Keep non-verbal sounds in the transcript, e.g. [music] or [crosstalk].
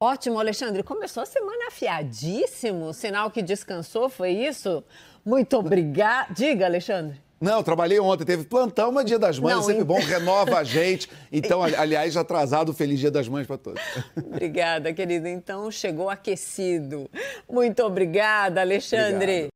Ótimo, Alexandre. Começou a semana afiadíssimo. Sinal que descansou, foi isso? Muito obrigada. Diga, Alexandre. Não, trabalhei ontem, teve plantão, mas Dia das Mães Não, é sempre bom, renova a gente. Então, [laughs] aliás, atrasado, feliz Dia das Mães para todos. Obrigada, querida. Então, chegou aquecido. Muito obrigada, Alexandre. Obrigado.